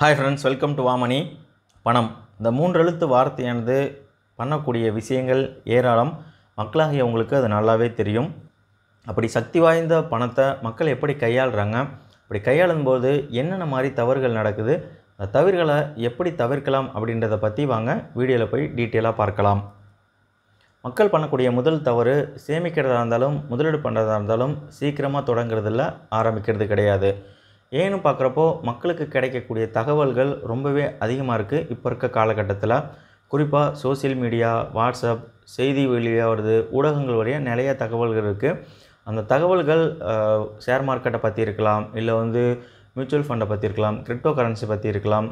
hi friends welcome to வாமணி பணம் இந்த மூன்றெழுத்து வார்த்தையானது பண்ணக்கூடிய விஷயங்கள் ஏராளம் மக்களாகிய உங்களுக்கு அது நல்லாவே தெரியும் அப்படி சக்தி வாய்ந்த பணத்தை மக்கள் எப்படி கையாளுறாங்க அப்படி கையாளும் போது என்னென்ன மாதிரி தவறுகள் நடக்குது அந்த தவறுகளை எப்படி தவிர்க்கலாம் அப்படின்றத பற்றி வாங்க வீடியோவில் போய் டீட்டெயிலாக பார்க்கலாம் மக்கள் பண்ணக்கூடிய முதல் தவறு சேமிக்கிறதா இருந்தாலும் முதலீடு பண்ணுறதா இருந்தாலும் சீக்கிரமாக தொடங்குறதில்ல ஆரம்பிக்கிறது கிடையாது ஏன்னு பார்க்குறப்போ மக்களுக்கு கிடைக்கக்கூடிய தகவல்கள் ரொம்பவே அதிகமாக இருக்குது இப்போ இருக்க காலகட்டத்தில் குறிப்பாக சோசியல் மீடியா வாட்ஸ்அப் செய்தி வெளியாக வருது ஊடகங்கள் வழியாக நிறைய தகவல்கள் இருக்குது அந்த தகவல்கள் ஷேர் மார்க்கெட்டை பற்றி இருக்கலாம் இல்லை வந்து மியூச்சுவல் ஃபண்டை பற்றி இருக்கலாம் கிரிப்டோ கரன்சி பற்றி இருக்கலாம்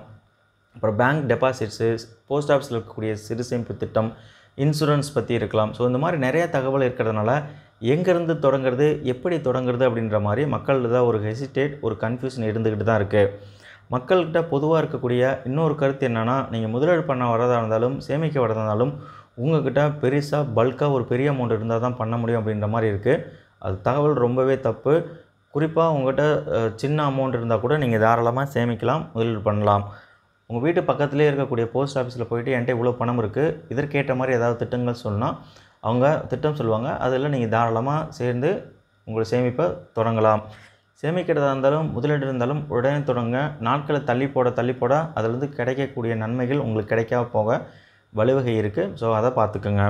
அப்புறம் பேங்க் டெபாசிட்ஸு போஸ்ட் ஆஃபீஸில் இருக்கக்கூடிய சிறு சேமிப்பு திட்டம் இன்சூரன்ஸ் பற்றி இருக்கலாம் ஸோ இந்த மாதிரி நிறைய தகவல் இருக்கிறதுனால எங்கேருந்து தொடங்குறது எப்படி தொடங்குறது அப்படின்ற மாதிரி மக்கள் தான் ஒரு ஹெசிடேட் ஒரு கன்ஃபியூஷன் இருந்துக்கிட்டு தான் இருக்குது மக்கள்கிட்ட பொதுவாக இருக்கக்கூடிய இன்னொரு கருத்து என்னென்னா நீங்கள் முதலீடு பண்ண வரதாக இருந்தாலும் சேமிக்க வரதாக இருந்தாலும் உங்கள்கிட்ட பெருசாக பல்காக ஒரு பெரிய அமௌண்ட் இருந்தால் தான் பண்ண முடியும் அப்படின்ற மாதிரி இருக்குது அது தகவல் ரொம்பவே தப்பு குறிப்பாக உங்கள்கிட்ட சின்ன அமௌண்ட் இருந்தால் கூட நீங்கள் தாராளமாக சேமிக்கலாம் முதலீடு பண்ணலாம் உங்கள் வீட்டு பக்கத்துலேயே இருக்கக்கூடிய போஸ்ட் ஆஃபீஸில் போயிட்டு என்கிட்ட இவ்வளோ பணம் இருக்குது இதற்கேற்ற மாதிரி ஏதாவது திட்டங்கள் சொன்னால் அவங்க திட்டம் சொல்லுவாங்க அதில் நீங்கள் தாராளமாக சேர்ந்து உங்களை சேமிப்பை தொடங்கலாம் சேமிக்கிறதா இருந்தாலும் முதலீடு இருந்தாலும் உடனே தொடங்க நாட்களை தள்ளி போட தள்ளி போட அதிலிருந்து கிடைக்கக்கூடிய நன்மைகள் உங்களுக்கு கிடைக்காம போக வழிவகை இருக்குது ஸோ அதை பார்த்துக்குங்க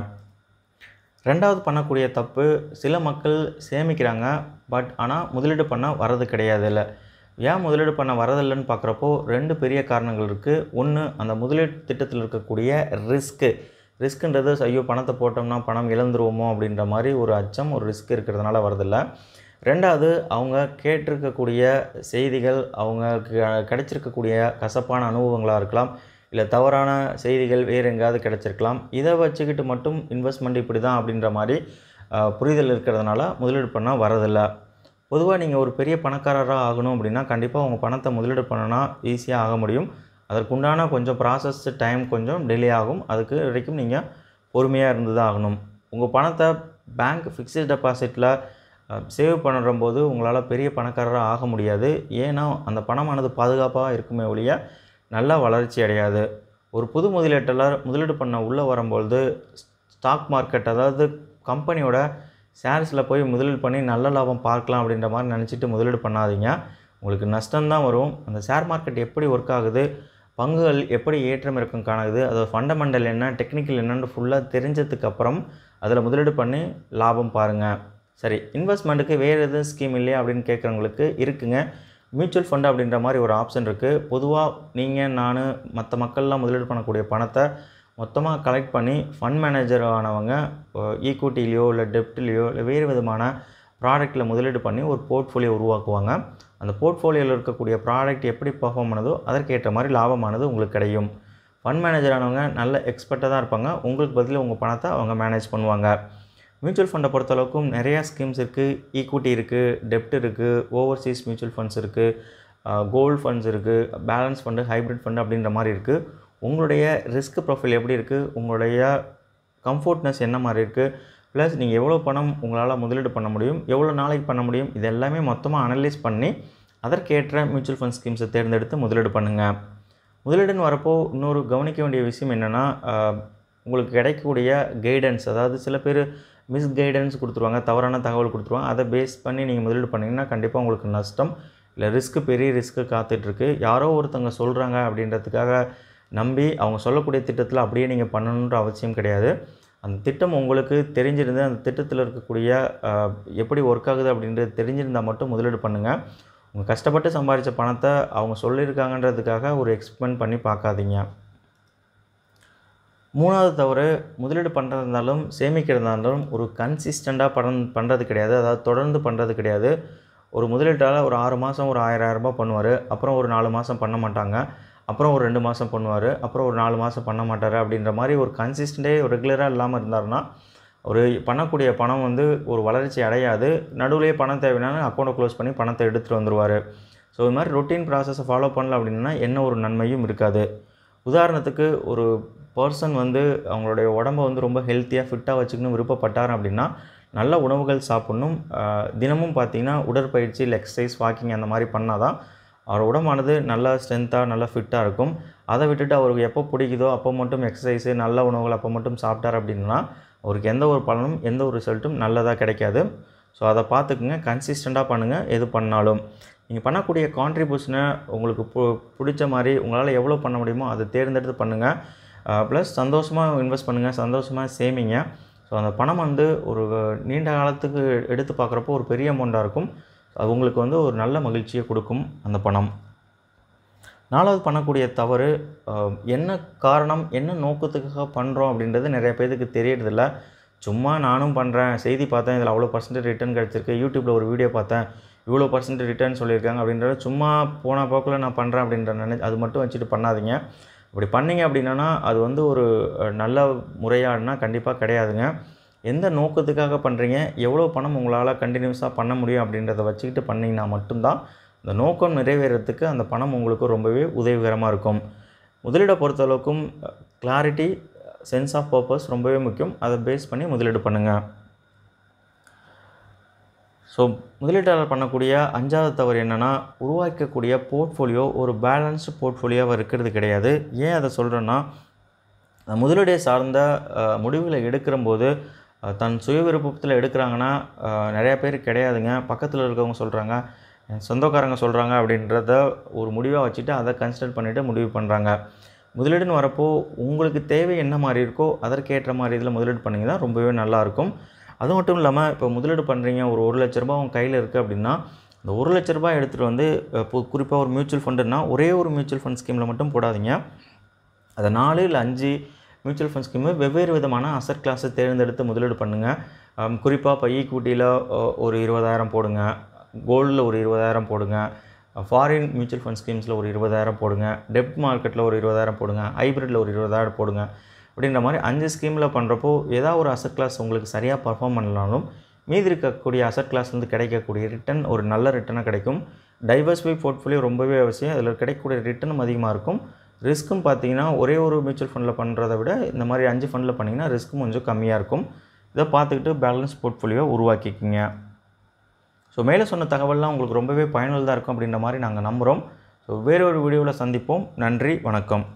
ரெண்டாவது பண்ணக்கூடிய தப்பு சில மக்கள் சேமிக்கிறாங்க பட் ஆனால் முதலீடு பண்ண வர்றது கிடையாது இல்லை ஏன் முதலீடு பண்ண வரதில்லைன்னு பார்க்குறப்போ ரெண்டு பெரிய காரணங்கள் இருக்குது ஒன்று அந்த முதலீடு திட்டத்தில் இருக்கக்கூடிய ரிஸ்க்கு ரிஸ்க்குன்றது ஐயோ பணத்தை போட்டோம்னா பணம் இழந்துருவோமோ அப்படின்ற மாதிரி ஒரு அச்சம் ஒரு ரிஸ்க் இருக்கிறதுனால வரதில்லை ரெண்டாவது அவங்க கேட்டிருக்கக்கூடிய செய்திகள் அவங்களுக்கு கிடைச்சிருக்கக்கூடிய கசப்பான அனுபவங்களாக இருக்கலாம் இல்லை தவறான செய்திகள் வேறு எங்கேயாவது கிடச்சிருக்கலாம் இதை வச்சுக்கிட்டு மட்டும் இன்வெஸ்ட்மெண்ட் இப்படி தான் அப்படின்ற மாதிரி புரிதல் இருக்கிறதுனால முதலீடு பண்ணால் வரதில்லை பொதுவாக நீங்கள் ஒரு பெரிய பணக்காரராக ஆகணும் அப்படின்னா கண்டிப்பாக உங்கள் பணத்தை முதலீடு பண்ணனா ஈஸியாக ஆக முடியும் அதற்குண்டான கொஞ்சம் ப்ராசஸ் டைம் கொஞ்சம் டிலே ஆகும் அதுக்கு வரைக்கும் நீங்கள் பொறுமையாக இருந்து தான் ஆகணும் உங்கள் பணத்தை பேங்க் ஃபிக்ஸ்டு டெபாசிட்டில் சேவ் பண்ணுறம்போது உங்களால் பெரிய பணக்காரராக ஆக முடியாது ஏன்னா அந்த பணமானது பாதுகாப்பாக இருக்குமே ஒழிய நல்லா வளர்ச்சி அடையாது ஒரு புது முதலீட்டாளர் முதலீடு பண்ண உள்ளே வரும்பொழுது ஸ்டாக் மார்க்கெட் அதாவது கம்பெனியோட ஷேர்ஸில் போய் முதலீடு பண்ணி நல்ல லாபம் பார்க்கலாம் அப்படின்ற மாதிரி நினச்சிட்டு முதலீடு பண்ணாதீங்க உங்களுக்கு நஷ்டம்தான் வரும் அந்த ஷேர் மார்க்கெட் எப்படி ஒர்க் ஆகுது பங்குகள் எப்படி ஏற்றம் இருக்கும் காணுது அதோட ஃபண்டமெண்டல் என்ன டெக்னிக்கல் என்னன்னு ஃபுல்லாக தெரிஞ்சதுக்கப்புறம் அதில் முதலீடு பண்ணி லாபம் பாருங்கள் சரி இன்வெஸ்ட்மெண்ட்டுக்கு வேறு எதுவும் ஸ்கீம் இல்லையா அப்படின்னு கேட்குறவங்களுக்கு இருக்குங்க மியூச்சுவல் ஃபண்டு அப்படின்ற மாதிரி ஒரு ஆப்ஷன் இருக்குது பொதுவாக நீங்கள் நான் மற்ற மக்கள்லாம் முதலீடு பண்ணக்கூடிய பணத்தை மொத்தமாக கலெக்ட் பண்ணி ஃபண்ட் மேனேஜர் ஆனவங்க ஈக்குவிட்டிலேயோ இல்லை டெப்ட்லேயோ இல்லை வேறு விதமான ப்ராடக்ட்டில் முதலீடு பண்ணி ஒரு போர்ட்ஃபோலியோ உருவாக்குவாங்க அந்த போர்ட்ஃபோலியோவில் இருக்கக்கூடிய ப்ராடக்ட் எப்படி பர்ஃபார்ம் பண்ணதோ அதற்கேற்ற மாதிரி லாபமானது உங்களுக்கு கிடையும் ஃபண்ட் மேனேஜர் ஆனவங்க நல்ல எக்ஸ்பர்ட்டாக தான் இருப்பாங்க உங்களுக்கு பதிலாக உங்கள் பணத்தை அவங்க மேனேஜ் பண்ணுவாங்க மியூச்சுவல் ஃபண்டை பொறுத்தளவுக்கும் நிறையா ஸ்கீம்ஸ் இருக்குது ஈக்குவிட்டி இருக்குது டெப்ட் இருக்குது ஓவர்சீஸ் மியூச்சுவல் ஃபண்ட்ஸ் இருக்குது கோல்டு ஃபண்ட்ஸ் இருக்குது பேலன்ஸ் ஃபண்டு ஹைப்ரிட் ஃபண்டு அப்படின்ற மாதிரி இருக்குது உங்களுடைய ரிஸ்க் ப்ரொஃபைல் எப்படி இருக்குது உங்களுடைய கம்ஃபர்ட்னஸ் என்ன மாதிரி இருக்குது ப்ளஸ் நீங்கள் எவ்வளோ பணம் உங்களால் முதலீடு பண்ண முடியும் எவ்வளோ நாளைக்கு பண்ண முடியும் இது எல்லாமே மொத்தமாக அனலைஸ் பண்ணி அதற்கேற்ற மியூச்சுவல் ஃபண்ட் ஸ்கீம்ஸை தேர்ந்தெடுத்து முதலீடு பண்ணுங்கள் முதலீடுன்னு வரப்போ இன்னொரு கவனிக்க வேண்டிய விஷயம் என்னென்னா உங்களுக்கு கிடைக்கக்கூடிய கைடன்ஸ் அதாவது சில பேர் மிஸ் கைடன்ஸ் கொடுத்துருவாங்க தவறான தகவல் கொடுத்துருவாங்க அதை பேஸ் பண்ணி நீங்கள் முதலீடு பண்ணிங்கன்னா கண்டிப்பாக உங்களுக்கு நஷ்டம் இல்லை ரிஸ்க்கு பெரிய ரிஸ்க்கு காத்துட்ருக்கு யாரோ ஒருத்தவங்க சொல்கிறாங்க அப்படின்றதுக்காக நம்பி அவங்க சொல்லக்கூடிய திட்டத்தில் அப்படியே நீங்கள் பண்ணணுன்ற அவசியம் கிடையாது அந்த திட்டம் உங்களுக்கு தெரிஞ்சிருந்து அந்த திட்டத்தில் இருக்கக்கூடிய எப்படி ஒர்க் ஆகுது அப்படின்றது தெரிஞ்சிருந்தால் மட்டும் முதலீடு பண்ணுங்கள் உங்கள் கஷ்டப்பட்டு சம்பாதிச்ச பணத்தை அவங்க சொல்லியிருக்காங்கன்றதுக்காக ஒரு எக்ஸ்பிளைன் பண்ணி பார்க்காதீங்க மூணாவது தவறு முதலீடு பண்ணுறதுனாலும் சேமிக்கிறதுனாலும் ஒரு கன்சிஸ்டண்ட்டாக பணம் பண்ணுறது கிடையாது அதாவது தொடர்ந்து பண்ணுறது கிடையாது ஒரு முதலீட்டால் ஒரு ஆறு மாதம் ஒரு ஆயிரம் ரூபாய் பண்ணுவார் அப்புறம் ஒரு நாலு மாதம் பண்ண மாட்டாங்க அப்புறம் ஒரு ரெண்டு மாதம் பண்ணுவார் அப்புறம் ஒரு நாலு மாதம் பண்ண மாட்டார் அப்படின்ற மாதிரி ஒரு கன்சிஸ்டண்டே ரெகுலராக இல்லாமல் இருந்தார்னா ஒரு பண்ணக்கூடிய பணம் வந்து ஒரு வளர்ச்சி அடையாது நடுவுலேயே பணம் தேவைன்னா அக்கௌண்ட்டை க்ளோஸ் பண்ணி பணத்தை எடுத்துகிட்டு வந்துடுவார் ஸோ இது மாதிரி ரொட்டீன் ப்ராசஸை ஃபாலோ பண்ணல அப்படின்னா என்ன ஒரு நன்மையும் இருக்காது உதாரணத்துக்கு ஒரு பர்சன் வந்து அவங்களுடைய உடம்பை வந்து ரொம்ப ஹெல்த்தியாக ஃபிட்டாக வச்சுக்கணும் விருப்பப்பட்டார் அப்படின்னா நல்ல உணவுகள் சாப்பிட்ணும் தினமும் பார்த்திங்கன்னா உடற்பயிற்சி இல்லை எக்ஸசைஸ் வாக்கிங் அந்த மாதிரி பண்ணால் தான் அவர் உடம்பானது நல்லா ஸ்ட்ரென்த்தாக நல்லா ஃபிட்டாக இருக்கும் அதை விட்டுட்டு அவருக்கு எப்போ பிடிக்குதோ அப்போ மட்டும் எக்ஸசைஸு நல்ல உணவுகள் அப்போ மட்டும் சாப்பிட்டார் அப்படின்னா அவருக்கு எந்த ஒரு பலனும் எந்த ஒரு ரிசல்ட்டும் நல்லதாக கிடைக்காது ஸோ அதை பார்த்துக்குங்க கன்சிஸ்டண்ட்டாக பண்ணுங்கள் எது பண்ணாலும் நீங்கள் பண்ணக்கூடிய கான்ட்ரிபியூஷனை உங்களுக்கு பிடிச்ச மாதிரி உங்களால் எவ்வளோ பண்ண முடியுமோ அதை தேர்ந்தெடுத்து பண்ணுங்கள் ப்ளஸ் சந்தோஷமாக இன்வெஸ்ட் பண்ணுங்கள் சந்தோஷமாக சேமிங்க ஸோ அந்த பணம் வந்து ஒரு நீண்ட காலத்துக்கு எடுத்து பார்க்குறப்போ ஒரு பெரிய அமௌண்ட்டாக இருக்கும் அது உங்களுக்கு வந்து ஒரு நல்ல மகிழ்ச்சியை கொடுக்கும் அந்த பணம் நாலாவது பண்ணக்கூடிய தவறு என்ன காரணம் என்ன நோக்கத்துக்காக பண்ணுறோம் அப்படின்றது நிறைய பேருக்கு தெரியறதில்ல சும்மா நானும் பண்ணுறேன் செய்தி பார்த்தேன் இதில் அவ்வளோ பர்சன்டேஜ் ரிட்டர்ன் கிடச்சிருக்கு யூடியூப்பில் ஒரு வீடியோ பார்த்தேன் இவ்வளோ பர்சன்டேஜ் ரிட்டர்ன் சொல்லியிருக்காங்க அப்படின்றத சும்மா போன போக்கில் நான் பண்ணுறேன் அப்படின்ற நினை அது மட்டும் வச்சுட்டு பண்ணாதீங்க அப்படி பண்ணிங்க அப்படின்னா அது வந்து ஒரு நல்ல முறையாடுனா கண்டிப்பாக கிடையாதுங்க எந்த நோக்கத்துக்காக பண்ணுறீங்க எவ்வளோ பணம் உங்களால் கண்டினியூஸாக பண்ண முடியும் அப்படின்றத வச்சுக்கிட்டு பண்ணிங்கன்னா மட்டும்தான் அந்த நோக்கம் நிறைவேறத்துக்கு அந்த பணம் உங்களுக்கு ரொம்பவே உதவிகரமாக இருக்கும் முதலீடை பொறுத்தளவுக்கும் கிளாரிட்டி சென்ஸ் ஆஃப் பர்பஸ் ரொம்பவே முக்கியம் அதை பேஸ் பண்ணி முதலீடு பண்ணுங்கள் ஸோ முதலீட்டாளர் பண்ணக்கூடிய அஞ்சாவது தவறு என்னென்னா உருவாக்கக்கூடிய போர்ட்ஃபோலியோ ஒரு பேலன்ஸ்டு போர்ட்ஃபோலியோவாக இருக்கிறது கிடையாது ஏன் அதை சொல்கிறேன்னா முதலீடை சார்ந்த முடிவுகளை எடுக்கிற போது தன் சுய விருப்பத்தில் எடுக்கிறாங்கன்னா நிறையா பேர் கிடையாதுங்க பக்கத்தில் இருக்கவங்க சொல்கிறாங்க சொந்தக்காரங்க சொல்கிறாங்க அப்படின்றத ஒரு முடிவாக வச்சுட்டு அதை கன்சிடர் பண்ணிவிட்டு முடிவு பண்ணுறாங்க முதலீடுன்னு வரப்போ உங்களுக்கு தேவை என்ன மாதிரி இருக்கோ அதற்கேற்ற மாதிரி இதில் முதலீடு பண்ணிங்கன்னா ரொம்பவே நல்லாயிருக்கும் அது மட்டும் இல்லாமல் இப்போ முதலீடு பண்ணுறீங்க ஒரு ஒரு லட்ச ரூபா உங்கள் கையில் இருக்குது அப்படின்னா இந்த ஒரு லட்ச ரூபாய் எடுத்துகிட்டு வந்து இப்போ குறிப்பாக ஒரு மியூச்சுவல் ஃபண்டுன்னா ஒரே ஒரு மியூச்சுவல் ஃபண்ட் ஸ்கீமில் மட்டும் போடாதீங்க அதை நாலு இல்லை அஞ்சு மியூச்சுவல் ஃபண்ட் ஸ்கீமு வெவ்வேறு விதமான அசட் கிளாஸை தேர்ந்தெடுத்து முதலீடு பண்ணுங்கள் குறிப்பாக இப்போ ஈக்குவிட்டியில் ஒரு இருபதாயிரம் போடுங்க கோல்டில் ஒரு இருபதாயிரம் போடுங்க ஃபாரின் மியூச்சுவல் ஃபண்ட் ஸ்கீம்ஸில் ஒரு இருபதாயிரம் போடுங்க டெப்ட் மார்க்கெட்டில் ஒரு இருபதாயிரம் போடுங்க ஹைப்ரிட்டில் ஒரு இருபதாயிரம் போடுங்க அப்படின்ற மாதிரி அஞ்சு ஸ்கீமில் பண்ணுறப்போ ஏதாவது ஒரு அசட் கிளாஸ் உங்களுக்கு சரியாக பர்ஃபார்ம் பண்ணலாலும் மீதி இருக்கக்கூடிய அசட் கிளாஸ்லேருந்து கிடைக்கக்கூடிய ரிட்டன் ஒரு நல்ல ரிட்டனாக கிடைக்கும் டைவர்ஸ்ஃபை போர்ட்ஃபோலியோ ரொம்பவே அவசியம் அதில் கிடைக்கக்கூடிய ரிட்டனும் அதிகமாக இருக்கும் ரிஸ்க்கும் பார்த்தீங்கன்னா ஒரே ஒரு மியூச்சுவல் ஃபண்டில் பண்ணுறத விட இந்த மாதிரி அஞ்சு ஃபண்டில் பண்ணிங்கன்னா ரிஸ்க்கும் கொஞ்சம் கம்மியாக இருக்கும் இதை பார்த்துக்கிட்டு பேலன்ஸ் போர்ட்ஃபோலியோ உருவாக்கிக்கிங்க ஸோ மேலே சொன்ன தகவல்லாம் உங்களுக்கு ரொம்பவே பயனுள்ளதாக இருக்கும் அப்படின்ற மாதிரி நாங்கள் நம்புகிறோம் ஸோ வேறொரு வீடியோவில் சந்திப்போம் நன்றி வணக்கம்